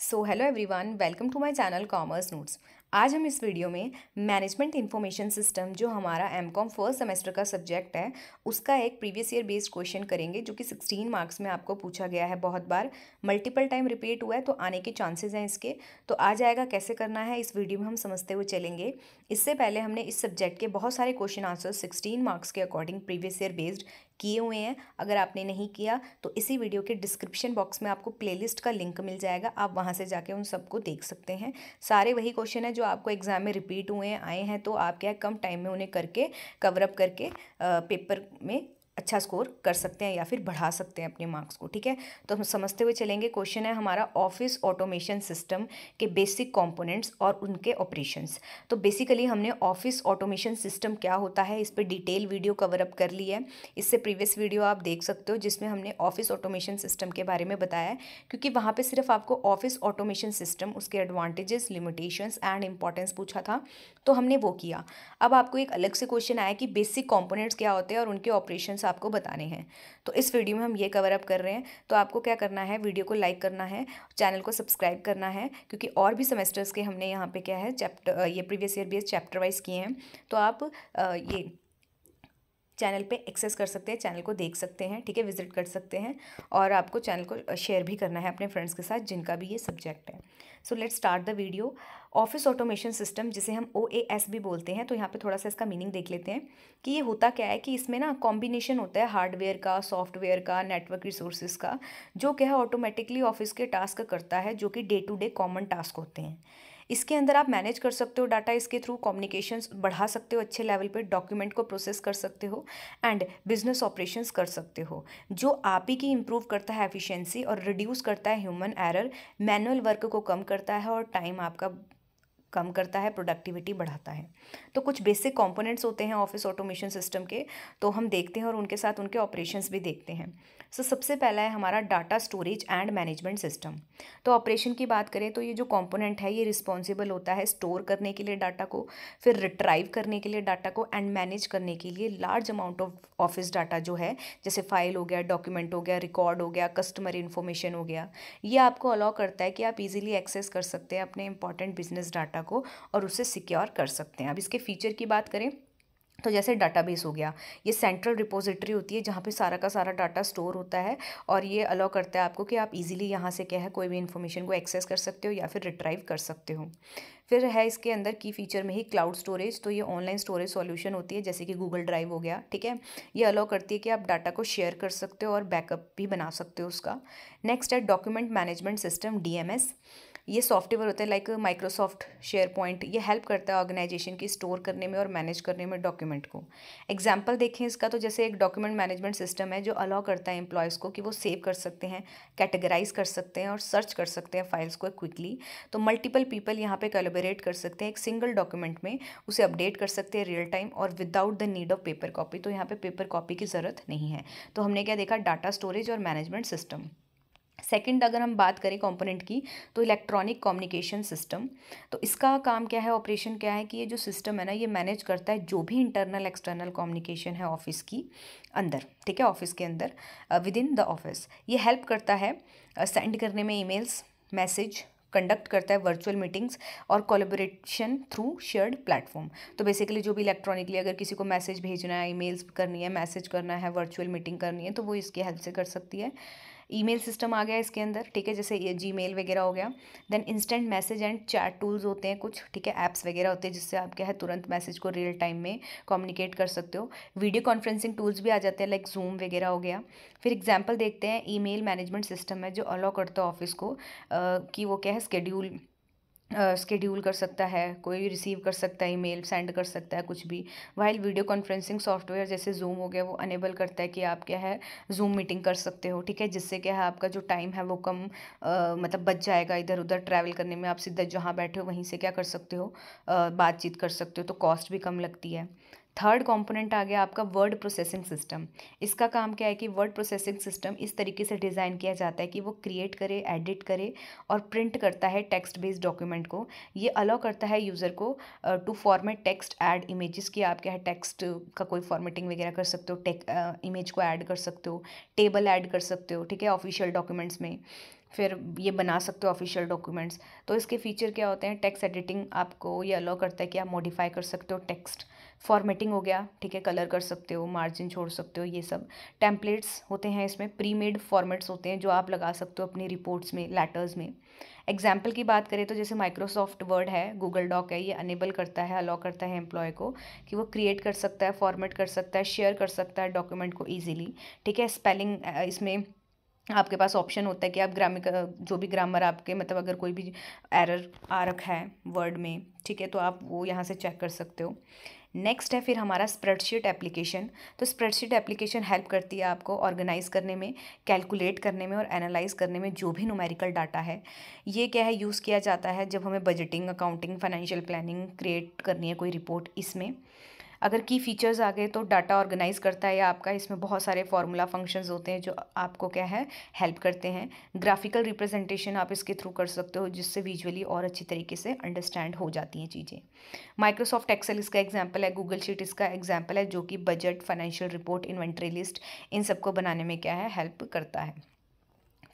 So hello everyone, welcome to my channel Commerce Notes. आज हम इस वीडियो में मैनेजमेंट इन्फॉर्मेशन सिस्टम जो हमारा एम कॉम फर्स्ट सेमेस्टर का सब्जेक्ट है उसका एक प्रीवियस ईयर बेस्ड क्वेश्चन करेंगे जो कि सिक्सटीन मार्क्स में आपको पूछा गया है बहुत बार मल्टीपल टाइम रिपीट हुआ है तो आने के चांसेस हैं इसके तो आ जाएगा कैसे करना है इस वीडियो में हम समझते हुए चलेंगे इससे पहले हमने इस सब्जेक्ट के बहुत सारे क्वेश्चन आंसर सिक्सटीन मार्क्स के अकॉर्डिंग प्रीवियस ईयर बेस्ड किए हुए हैं अगर आपने नहीं किया तो इसी वीडियो के डिस्क्रिप्शन बॉक्स में आपको प्लेलिस्ट का लिंक मिल जाएगा आप वहाँ से जाके उन सबको देख सकते हैं सारे वही क्वेश्चन है जो आपको एग्ज़ाम में रिपीट हुए हैं आए हैं तो आप क्या कम टाइम में उन्हें करके कवरअप करके पेपर में अच्छा स्कोर कर सकते हैं या फिर बढ़ा सकते हैं अपने मार्क्स को ठीक है तो हम समझते हुए चलेंगे क्वेश्चन है हमारा ऑफिस ऑटोमेशन सिस्टम के बेसिक कंपोनेंट्स और उनके ऑपरेशंस तो बेसिकली हमने ऑफिस ऑटोमेशन सिस्टम क्या होता है इस पर डिटेल वीडियो कवर अप कर ली है इससे प्रीवियस वीडियो आप देख सकते हो जिसमें हमने ऑफिस ऑटोमेशन सिस्टम के बारे में बताया है क्योंकि वहाँ पर सिर्फ आपको ऑफिस ऑटोमेशन सिस्टम उसके एडवांटेजेस लिमिटेशंस एंड इंपॉर्टेंस पूछा था तो हमने वो किया अब आपको एक अलग से क्वेश्चन आया कि बेसिक कॉम्पोनेंट्स क्या होते हैं और उनके ऑपरेशन आपको बताने हैं तो इस वीडियो में हम ये कवर अप कर रहे हैं तो आपको क्या करना है वीडियो को लाइक करना है चैनल को सब्सक्राइब करना है क्योंकि और भी सेमेस्टर्स के हमने यहाँ पे क्या है चैप्टर ये प्रीवियस ईयर भी चैप्टर वाइज किए हैं तो आप ये चैनल पे एक्सेस कर सकते हैं चैनल को देख सकते हैं ठीक है विजिट कर सकते हैं और आपको चैनल को शेयर भी करना है अपने फ्रेंड्स के साथ जिनका भी ये सब्जेक्ट है so let start the video office automation system जिसे हम ओ ए एस भी बोलते हैं तो यहाँ पे थोड़ा सा इसका मीनिंग देख लेते हैं कि ये होता क्या है कि इसमें ना कॉम्बिनेशन होता है हार्डवेयर का सॉफ्टवेयर का नेटवर्क रिसोर्सेज का जो क्या है ऑटोमेटिकली ऑफिस के टास्क करता है जो कि day to day common task होते हैं इसके अंदर आप मैनेज कर सकते हो डाटा इसके थ्रू कम्युनिकेशंस बढ़ा सकते हो अच्छे लेवल पे डॉक्यूमेंट को प्रोसेस कर सकते हो एंड बिजनेस ऑपरेशंस कर सकते हो जो आप ही की इम्प्रूव करता है एफिशिएंसी और रिड्यूस करता है ह्यूमन एरर मैनुअल वर्क को कम करता है और टाइम आपका कम करता है प्रोडक्टिविटी बढ़ाता है तो कुछ बेसिक कंपोनेंट्स होते हैं ऑफिस ऑटोमेशन सिस्टम के तो हम देखते हैं और उनके साथ उनके ऑपरेशंस भी देखते हैं सो so, सबसे पहला है हमारा data storage and management system तो ऑपरेशन की बात करें तो ये जो कंपोनेंट है ये रिस्पॉन्सिबल होता है स्टोर करने के लिए डाटा को फिर रिट्राइव करने के लिए डाटा को एंड मैनेज करने के लिए large amount of office data जो है जैसे फाइल हो गया डॉक्यूमेंट हो गया रिकॉर्ड हो गया कस्टमर इन्फॉर्मेशन हो गया ये आपको अलाउ करता है कि आप इजीली एक्सेस कर सकते हैं अपने इंपॉर्टेंट बिजनेस डाटा डाटा को और उसे सिक्योर कर सकते हैं अब इसके फीचर की बात करें तो जैसे डाटाबेस हो गया ये सेंट्रल रिपोजिटरी होती है जहाँ पे सारा का सारा डाटा स्टोर होता है और ये अलाउ करता है आपको कि आप इजीली यहाँ से क्या है कोई भी इन्फॉर्मेशन को एक्सेस कर सकते हो या फिर रिट्राइव कर सकते हो फिर है इसके अंदर की फीचर में ही क्लाउड स्टोरेज तो ये ऑनलाइन स्टोरेज सॉल्यूशन होती है जैसे कि गूगल ड्राइव हो गया ठीक है ये अलाउ करती है कि आप डाटा को शेयर कर सकते हो और बैकअप भी बना सकते हो उसका नेक्स्ट है डॉक्यूमेंट मैनेजमेंट सिस्टम डी ये सॉफ्टवेयर होता है लाइक माइक्रोसॉफ्ट शेयर पॉइंट ये हेल्प करता है ऑर्गेनाइजेशन की स्टोर करने में और मैनेज करने में डॉक्यूमेंट को एग्जाम्पल देखें इसका तो जैसे एक डॉक्यूमेंट मैनेजमेंट सिस्टम है जो अलाउ करता है एम्प्लॉयज़ को कि वो सेव कर सकते हैं कैटेगराइज कर सकते हैं और सर्च कर सकते हैं फाइल्स को क्विकली तो मल्टीपल पीपल यहाँ पर कोलेबरेट कर सकते हैं एक सिंगल डॉक्यूमेंट में उसे अपडेट कर सकते हैं रियल टाइम और without the need of paper copy तो यहाँ पर पे पेपर कॉपी की ज़रूरत नहीं है तो हमने क्या देखा डाटा स्टोरेज और मैनेजमेंट सिस्टम सेकंड अगर हम बात करें कंपोनेंट की तो इलेक्ट्रॉनिक कम्युनिकेशन सिस्टम तो इसका काम क्या है ऑपरेशन क्या है कि ये जो सिस्टम है ना ये मैनेज करता है जो भी इंटरनल एक्सटर्नल कम्युनिकेशन है ऑफिस की अंदर ठीक है ऑफिस के अंदर विद इन द ऑफिस ये हेल्प करता है सेंड uh, करने में ईमेल्स मैसेज कंडक्ट करता है वर्चुअल मीटिंग्स और कोलेबोरेशन थ्रू शेयर्ड प्लेटफॉर्म तो बेसिकली जो भी इलेक्ट्रॉनिकली अगर किसी को मैसेज भेजना है ईमेल्स करनी है मैसेज करना है वर्चुअल मीटिंग करनी है तो वो इसकी हेल्प से कर सकती है ईमेल सिस्टम आ गया इसके अंदर ठीक है जैसे ये जी वगैरह हो गया then instant message and chat tools होते हैं कुछ ठीक है ऐप्स वगैरह होते हैं जिससे आप क्या है तुरंत मैसेज को रियल टाइम में कम्युनिकेट कर सकते हो वीडियो कॉन्फ्रेंसिंग टूल्स भी आ जाते हैं लाइक जूम वगैरह हो गया फिर एग्जाम्पल देखते हैं मेल मैनेजमेंट सिस्टम है जो अलाउ करता है ऑफिस को आ, कि वो क्या है स्केड्यूल स्केड्यूल कर सकता है कोई रिसीव कर सकता है ईमेल सेंड कर सकता है कुछ भी वाइल वीडियो कॉन्फ्रेंसिंग सॉफ्टवेयर जैसे जूम हो गया वो अनेबल करता है कि आप क्या है जूम मीटिंग कर सकते हो ठीक है जिससे क्या है आपका जो टाइम है वो कम uh, मतलब बच जाएगा इधर उधर ट्रैवल करने में आप सीधा जहाँ बैठे हो वहीं से क्या कर सकते हो बातचीत कर सकते हो तो कॉस्ट भी कम लगती है थर्ड कंपोनेंट आ गया आपका वर्ड प्रोसेसिंग सिस्टम इसका काम क्या है कि वर्ड प्रोसेसिंग सिस्टम इस तरीके से डिज़ाइन किया जाता है कि वो क्रिएट करे एडिट करे और प्रिंट करता है टेक्स्ट बेस्ड डॉक्यूमेंट को ये अलाउ करता है यूज़र को to format text add images की आप क्या है टेक्स्ट का कोई फॉर्मेटिंग वगैरह कर सकते हो टेक इमेज को ऐड कर सकते हो टेबल ऐड कर सकते हो ठीक है ऑफिशियल डॉक्यूमेंट्स में फिर ये बना सकते हो ऑफिशियल डॉक्यूमेंट्स तो इसके फीचर क्या होते हैं टेक्स्ट एडिटिंग आपको ये अलाउ करता है कि आप मॉडिफाई कर सकते हो टेक्स्ट फॉर्मेटिंग हो गया ठीक है कलर कर सकते हो मार्जिन छोड़ सकते हो ये सब टेम्पलेट्स होते हैं इसमें प्री मेड फॉर्मेट्स होते हैं जो आप लगा सकते हो अपनी रिपोर्ट्स में लेटर्स में एग्जाम्पल की बात करें तो जैसे माइक्रोसॉफ्ट वर्ड है गूगल डॉक है ये अनेबल करता है अलाउ करता है एम्प्लॉय को कि वो क्रिएट कर सकता है फॉर्मेट कर सकता है शेयर कर सकता है डॉक्यूमेंट को ईजिली ठीक है स्पेलिंग इसमें आपके पास ऑप्शन होता है कि आप ग्रामिक जो भी ग्रामर आपके मतलब अगर कोई भी एरर आ रखा है वर्ड में ठीक है तो आप वो यहाँ से चेक कर सकते हो नेक्स्ट है फिर हमारा स्प्रेडशीट एप्लीकेशन तो स्प्रेडशीट एप्लीकेशन हेल्प करती है आपको ऑर्गेनाइज करने में कैलकुलेट करने में और एनालाइज करने में जो भी न्यूमेरिकल डाटा है ये क्या है यूज़ किया जाता है जब हमें budgeting accounting financial planning create करनी है कोई रिपोर्ट इसमें अगर की फीचर्स आ गए तो डाटा ऑर्गेनाइज करता है या आपका इसमें बहुत सारे फार्मूला फंक्शंस होते हैं जो आपको क्या है हेल्प करते हैं ग्राफिकल रिप्रेजेंटेशन आप इसके थ्रू कर सकते हो जिससे विजुअली और अच्छी तरीके से अंडरस्टैंड हो जाती हैं चीज़ें माइक्रोसॉफ्ट एक्सेल इसका एग्जाम्पल है गूगल शीट इसका एग्जाम्पल है जो कि budget financial report inventory list इन सबको बनाने में क्या है हेल्प करता है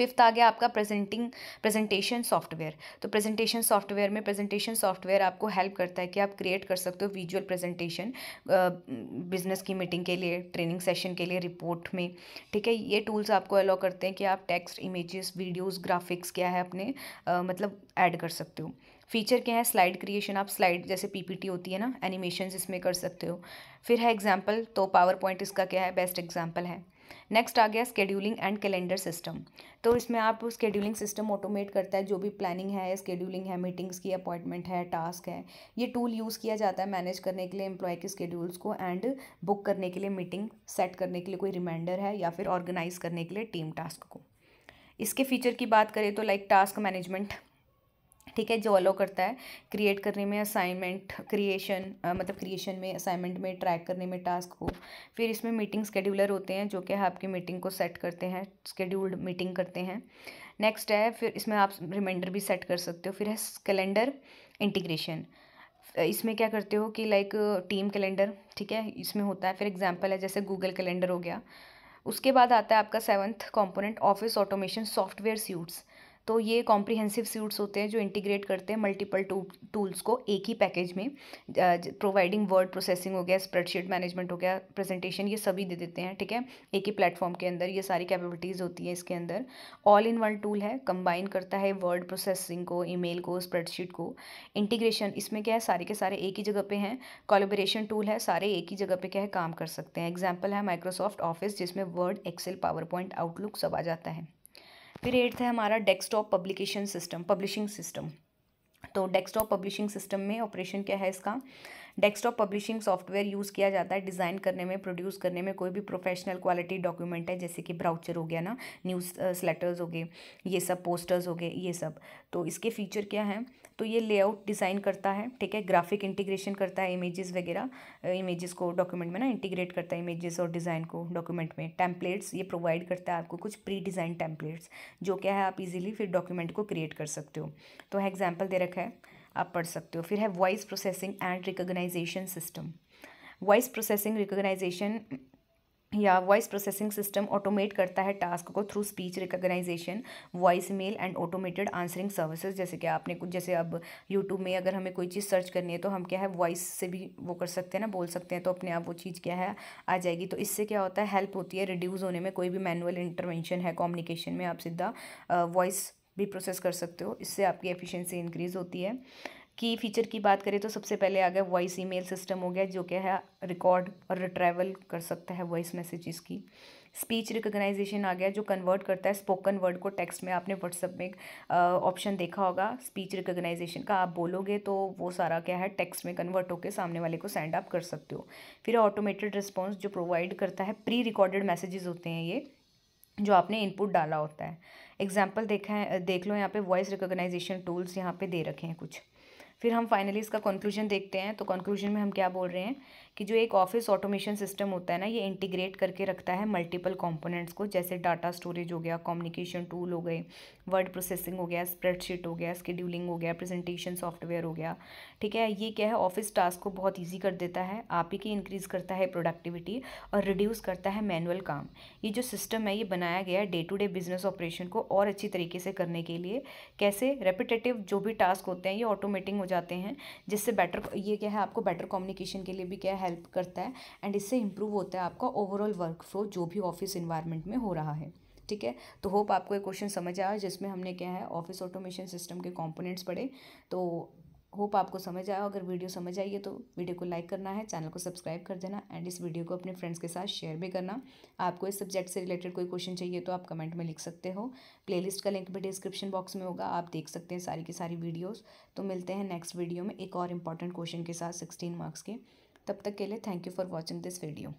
फिफ्थ आ गया आपका प्रेजेंटिंग प्रेजेंटेशन सॉफ्टवेयर तो प्रेजेंटेशन सॉफ्टवेयर में प्रेजेंटेशन सॉफ्टवेयर आपको हेल्प करता है कि आप क्रिएट कर सकते हो विजुअल प्रेजेंटेशन बिजनेस की मीटिंग के लिए ट्रेनिंग सेशन के लिए रिपोर्ट में ठीक है ये टूल्स आपको अलाउ करते हैं कि आप टेक्स्ट इमेजेस वीडियोस ग्राफिक्स क्या है अपने आ, मतलब ऐड कर सकते हो फीचर क्या है स्लाइड क्रिएशन आप स्लाइड जैसे पीपीटी होती है ना एनिमेशन इसमें कर सकते हो फिर है एग्जाम्पल तो पावर पॉइंट इसका क्या है बेस्ट एग्जाम्पल है नेक्स्ट आ गया स्केड्यूलिंग एंड कैलेंडर सिस्टम तो इसमें आप स्केड्यूलिंग सिस्टम ऑटोमेट करता है जो भी प्लानिंग है स्केड्यूलिंग है मीटिंग्स की अपॉइंटमेंट है टास्क है ये टूल यूज़ किया जाता है मैनेज करने के लिए एम्प्लॉय के स्केड्यूल्स को एंड बुक करने के लिए मीटिंग सेट करने के लिए कोई रिमाइंडर है या फिर ऑर्गेनाइज करने के लिए टीम टास्क को इसके फीचर की बात करें तो लाइक टास्क मैनेजमेंट ठीक है जो अलो करता है क्रिएट करने में असाइनमेंट क्रिएशन मतलब क्रिएशन में असाइनमेंट में ट्रैक करने में टास्क को फिर इसमें मीटिंग स्केड्यूलर होते हैं जो कि आपकी मीटिंग को सेट करते हैं स्केड्यूल्ड मीटिंग करते हैं नेक्स्ट है फिर इसमें आप रिमाइंडर भी सेट कर सकते हो फिर है कैलेंडर इंटीग्रेशन इसमें क्या करते हो कि लाइक टीम कैलेंडर ठीक है इसमें होता है फिर एग्जाम्पल है जैसे गूगल कैलेंडर हो गया उसके बाद आता है आपका seventh component office automation software suites तो ये कॉम्प्रिहेंसिव सूट्स होते हैं जो इंटीग्रेट करते हैं मल्टीपल टू टूल्स को एक ही पैकेज में प्रोवाइडिंग वर्ड प्रोसेसिंग हो गया स्प्रेडशीट मैनेजमेंट हो गया प्रेजेंटेशन ये सभी दे देते हैं ठीक है एक ही प्लेटफॉर्म के अंदर ये सारी कैपेबिलिटीज़ होती है इसके अंदर ऑल इन वन टूल है कंबाइन करता है वर्ड प्रोसेसिंग को ई को स्प्रेडशीट को इंटीग्रेशन इसमें क्या है सारे के सारे एक ही जगह पे हैं कॉलेबरेशन टूल है सारे एक ही जगह पर क्या है काम कर सकते हैं एग्जाम्पल है माइक्रोसॉफ्ट ऑफिस जिसमें Word Excel PowerPoint Outlook सब आ जाता है फिर एट्थ है हमारा desktop publication system publishing system तो डेस्कटॉप पब्लिशिंग सिस्टम में ऑपरेशन क्या है इसका डेस्कटॉप पब्लिशिंग सॉफ्टवेयर यूज़ किया जाता है डिज़ाइन करने में प्रोड्यूस करने में कोई भी प्रोफेशनल क्वालिटी डॉक्यूमेंट है जैसे कि ब्राउचर हो गया ना न्यूज़ स्लेटर्स हो गए ये सब पोस्टर्स हो गए ये सब तो इसके फीचर क्या हैं तो ये लेआउट डिज़ाइन करता है ठीक है ग्राफिक इंटीग्रेशन करता है इमेजेस वगैरह इमेजेस को डॉक्यूमेंट में ना इंटीग्रेट करता है इमेजेस और डिज़ाइन को डॉक्यूमेंट में टैम्पलेट्स ये प्रोवाइड करता है आपको कुछ प्री डिज़ाइन टैम्पलेट्स जो क्या है आप इजीली फिर डॉक्यूमेंट को क्रिएट कर सकते हो तो एग्जाम्पल दे रखा है आप पढ़ सकते हो फिर है voice processing and recognition system voice processing recognition या वॉइस प्रोसेसिंग सिस्टम ऑटोमेट करता है टास्क को through speech recognition voice mail and automated answering services जैसे कि आपने कुछ जैसे अब यूट्यूब में अगर हमें कोई चीज़ सर्च करनी है तो हम क्या है वॉइस से भी वो कर सकते हैं ना बोल सकते हैं तो अपने आप वो चीज़ क्या है आ जाएगी तो इससे क्या होता है हेल्प होती है रिड्यूज़ होने में कोई भी मैनुअल इंटरवेंशन है कॉम्युनिकेशन में आप सीधा वॉइस भी प्रोसेस कर सकते हो इससे आपकी एफिशिएंसी इंक्रीज़ होती है की फीचर की बात करें तो सबसे पहले आ गया वॉइस ईमेल सिस्टम हो गया जो क्या है रिकॉर्ड और रिट्रैवल कर सकता है वॉइस मैसेजेस की स्पीच रिकोगनाइजेशन आ गया जो कन्वर्ट करता है स्पोकन वर्ड को टेक्स्ट में आपने व्हाट्सअप में ऑप्शन देखा होगा स्पीच रिकोगनाइजेशन का आप बोलोगे तो वो सारा क्या है टेक्स्ट में कन्वर्ट होकर सामने वाले को सेंड आप कर सकते हो फिर ऑटोमेटेड रिस्पॉन्स जो प्रोवाइड करता है प्री रिकॉर्डेड मैसेजेस होते हैं ये जो आपने इनपुट डाला होता है एग्जाम्पल देखा है देख लो यहाँ पे वॉइस रिकोगनाइजेशन टूल्स यहाँ पे दे रखे हैं कुछ फिर हम फाइनली इसका कंक्लूजन देखते हैं तो कंक्लूजन में हम क्या बोल रहे हैं कि जो एक ऑफिस ऑटोमेशन सिस्टम होता है ना ये इंटीग्रेट करके रखता है मल्टीपल कंपोनेंट्स को जैसे डाटा स्टोरेज हो गया कम्युनिकेशन टूल हो गए वर्ड प्रोसेसिंग हो गया स्प्रेडशीट हो गया स्केड्यूलिंग हो गया प्रेजेंटेशन सॉफ्टवेयर हो गया ठीक है ये क्या है ऑफिस टास्क को बहुत ईजी कर देता है आप ही की इंक्रीज़ करता है प्रोडक्टिविटी और रिड्यूस करता है मैनुअल काम ये जो सिस्टम है ये बनाया गया है day to day business operation को और अच्छी तरीके से करने के लिए कैसे रेपिटेटिव जो भी टास्क होते हैं ये ऑटोमेटिंग हो जाते हैं जिससे बेटर ये क्या है आपको बेटर कम्युनिकेशन के लिए भी क्या है हेल्प करता है एंड इससे इम्प्रूव होता है आपका ओवरऑल वर्क फ्लो जो भी ऑफिस इन्वायरमेंट में हो रहा है ठीक है तो होप आपको एक क्वेश्चन समझ आया जिसमें हमने क्या है ऑफिस ऑटोमेशन सिस्टम के कॉम्पोनेंट्स पढ़े तो होप आपको समझ आया अगर वीडियो समझ आइए तो वीडियो को लाइक करना है चैनल को सब्सक्राइब कर देना एंड इस वीडियो को अपने फ्रेंड्स के साथ शेयर भी करना आपको इस सब्जेक्ट से रिलेटेड कोई क्वेश्चन चाहिए तो आप कमेंट में लिख सकते हो प्लेलिस्ट का लिंक भी डिस्क्रिप्शन बॉक्स में होगा आप देख सकते हैं सारी की सारी वीडियोज़ तो मिलते हैं नेक्स्ट वीडियो में एक और इम्पॉर्टेंट क्वेश्चन के साथ सिक्सटीन मार्क्स के तब तक के लिए thank you for watching this video